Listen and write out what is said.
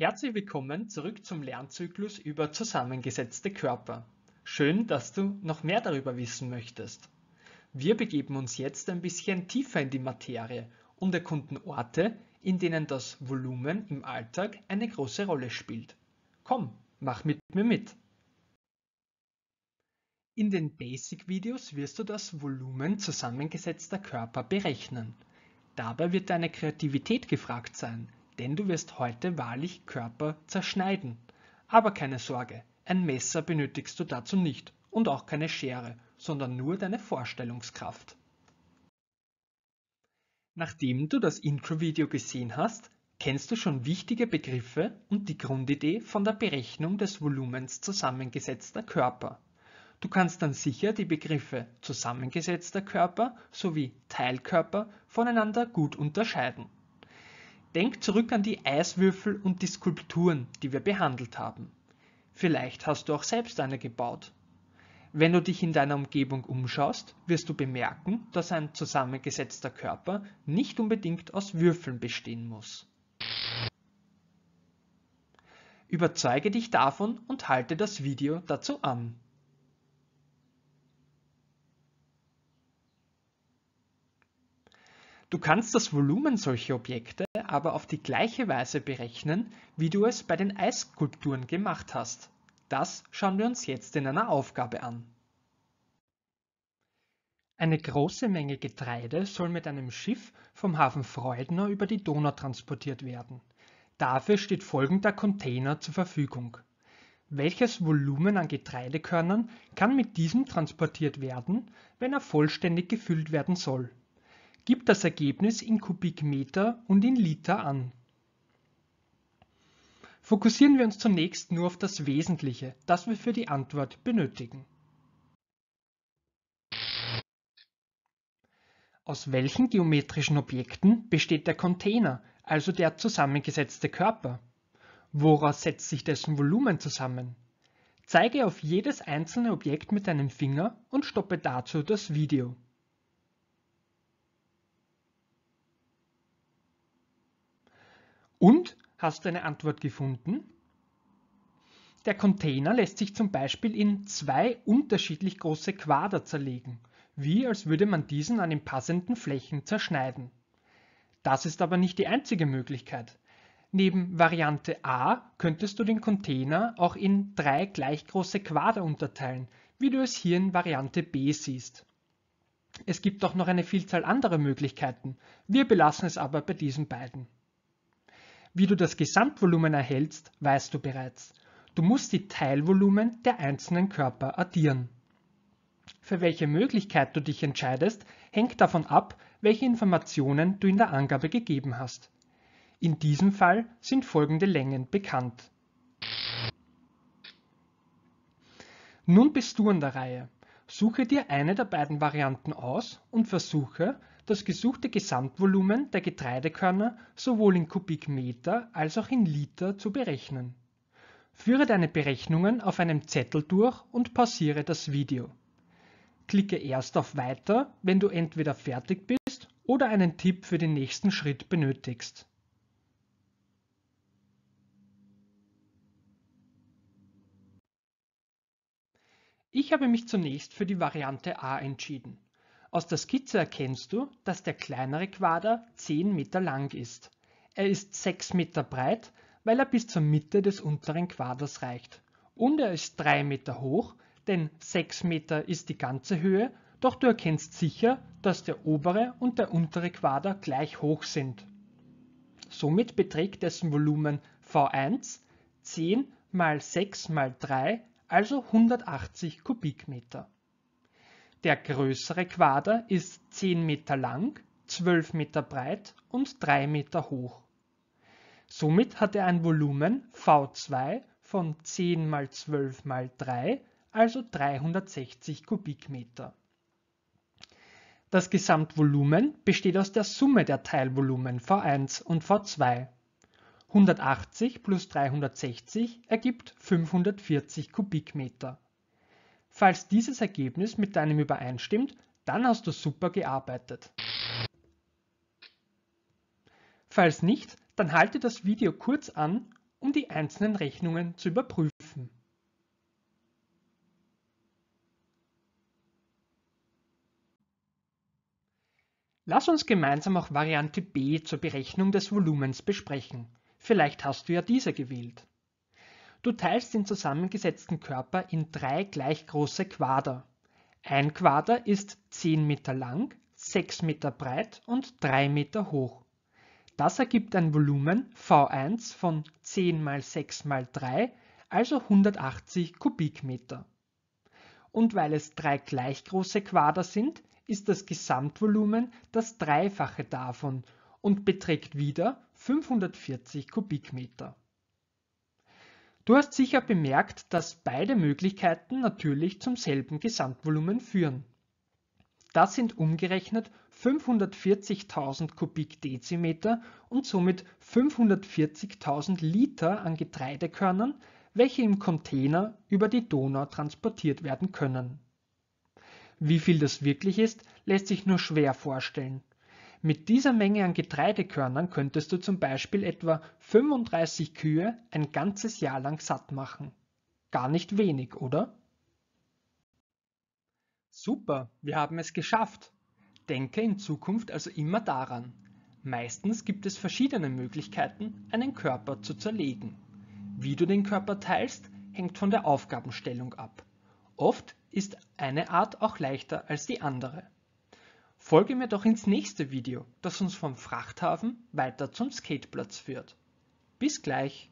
Herzlich willkommen zurück zum Lernzyklus über zusammengesetzte Körper. Schön, dass du noch mehr darüber wissen möchtest. Wir begeben uns jetzt ein bisschen tiefer in die Materie und erkunden Orte, in denen das Volumen im Alltag eine große Rolle spielt. Komm, mach mit mir mit. In den Basic-Videos wirst du das Volumen zusammengesetzter Körper berechnen. Dabei wird deine Kreativität gefragt sein – denn du wirst heute wahrlich Körper zerschneiden. Aber keine Sorge, ein Messer benötigst du dazu nicht und auch keine Schere, sondern nur deine Vorstellungskraft. Nachdem du das Intro-Video gesehen hast, kennst du schon wichtige Begriffe und die Grundidee von der Berechnung des Volumens zusammengesetzter Körper. Du kannst dann sicher die Begriffe zusammengesetzter Körper sowie Teilkörper voneinander gut unterscheiden. Denk zurück an die Eiswürfel und die Skulpturen, die wir behandelt haben. Vielleicht hast du auch selbst eine gebaut. Wenn du dich in deiner Umgebung umschaust, wirst du bemerken, dass ein zusammengesetzter Körper nicht unbedingt aus Würfeln bestehen muss. Überzeuge dich davon und halte das Video dazu an. Du kannst das Volumen solcher Objekte aber auf die gleiche Weise berechnen, wie du es bei den Eiskulpturen gemacht hast. Das schauen wir uns jetzt in einer Aufgabe an. Eine große Menge Getreide soll mit einem Schiff vom Hafen Freudner über die Donau transportiert werden. Dafür steht folgender Container zur Verfügung. Welches Volumen an Getreidekörnern kann mit diesem transportiert werden, wenn er vollständig gefüllt werden soll? gibt das Ergebnis in Kubikmeter und in Liter an. Fokussieren wir uns zunächst nur auf das Wesentliche, das wir für die Antwort benötigen. Aus welchen geometrischen Objekten besteht der Container, also der zusammengesetzte Körper? Woraus setzt sich dessen Volumen zusammen? Zeige auf jedes einzelne Objekt mit deinem Finger und stoppe dazu das Video. Und hast du eine Antwort gefunden? Der Container lässt sich zum Beispiel in zwei unterschiedlich große Quader zerlegen, wie als würde man diesen an den passenden Flächen zerschneiden. Das ist aber nicht die einzige Möglichkeit. Neben Variante A könntest du den Container auch in drei gleich große Quader unterteilen, wie du es hier in Variante B siehst. Es gibt auch noch eine Vielzahl anderer Möglichkeiten, wir belassen es aber bei diesen beiden. Wie du das Gesamtvolumen erhältst, weißt du bereits. Du musst die Teilvolumen der einzelnen Körper addieren. Für welche Möglichkeit du dich entscheidest, hängt davon ab, welche Informationen du in der Angabe gegeben hast. In diesem Fall sind folgende Längen bekannt. Nun bist du an der Reihe. Suche dir eine der beiden Varianten aus und versuche, das gesuchte Gesamtvolumen der Getreidekörner sowohl in Kubikmeter als auch in Liter zu berechnen. Führe deine Berechnungen auf einem Zettel durch und pausiere das Video. Klicke erst auf Weiter, wenn du entweder fertig bist oder einen Tipp für den nächsten Schritt benötigst. Ich habe mich zunächst für die Variante A entschieden. Aus der Skizze erkennst du, dass der kleinere Quader 10 Meter lang ist. Er ist 6 Meter breit, weil er bis zur Mitte des unteren Quaders reicht. Und er ist 3 Meter hoch, denn 6 Meter ist die ganze Höhe, doch du erkennst sicher, dass der obere und der untere Quader gleich hoch sind. Somit beträgt dessen Volumen V1 10 mal 6 mal 3, also 180 Kubikmeter. Der größere Quader ist 10 Meter lang, 12 Meter breit und 3 Meter hoch. Somit hat er ein Volumen V2 von 10 mal 12 mal 3, also 360 Kubikmeter. Das Gesamtvolumen besteht aus der Summe der Teilvolumen V1 und V2. 180 plus 360 ergibt 540 Kubikmeter. Falls dieses Ergebnis mit deinem übereinstimmt, dann hast du super gearbeitet. Falls nicht, dann halte das Video kurz an, um die einzelnen Rechnungen zu überprüfen. Lass uns gemeinsam auch Variante B zur Berechnung des Volumens besprechen. Vielleicht hast du ja diese gewählt. Du teilst den zusammengesetzten Körper in drei gleich große Quader. Ein Quader ist 10 Meter lang, 6 Meter breit und 3 Meter hoch. Das ergibt ein Volumen V1 von 10 mal 6 mal 3, also 180 Kubikmeter. Und weil es drei gleich große Quader sind, ist das Gesamtvolumen das Dreifache davon und beträgt wieder 540 Kubikmeter. Du hast sicher bemerkt, dass beide Möglichkeiten natürlich zum selben Gesamtvolumen führen. Das sind umgerechnet 540.000 Kubikdezimeter und somit 540.000 Liter an Getreidekörnern, welche im Container über die Donau transportiert werden können. Wie viel das wirklich ist, lässt sich nur schwer vorstellen, mit dieser Menge an Getreidekörnern könntest du zum Beispiel etwa 35 Kühe ein ganzes Jahr lang satt machen. Gar nicht wenig, oder? Super, wir haben es geschafft. Denke in Zukunft also immer daran. Meistens gibt es verschiedene Möglichkeiten, einen Körper zu zerlegen. Wie du den Körper teilst, hängt von der Aufgabenstellung ab. Oft ist eine Art auch leichter als die andere. Folge mir doch ins nächste Video, das uns vom Frachthafen weiter zum Skateplatz führt. Bis gleich!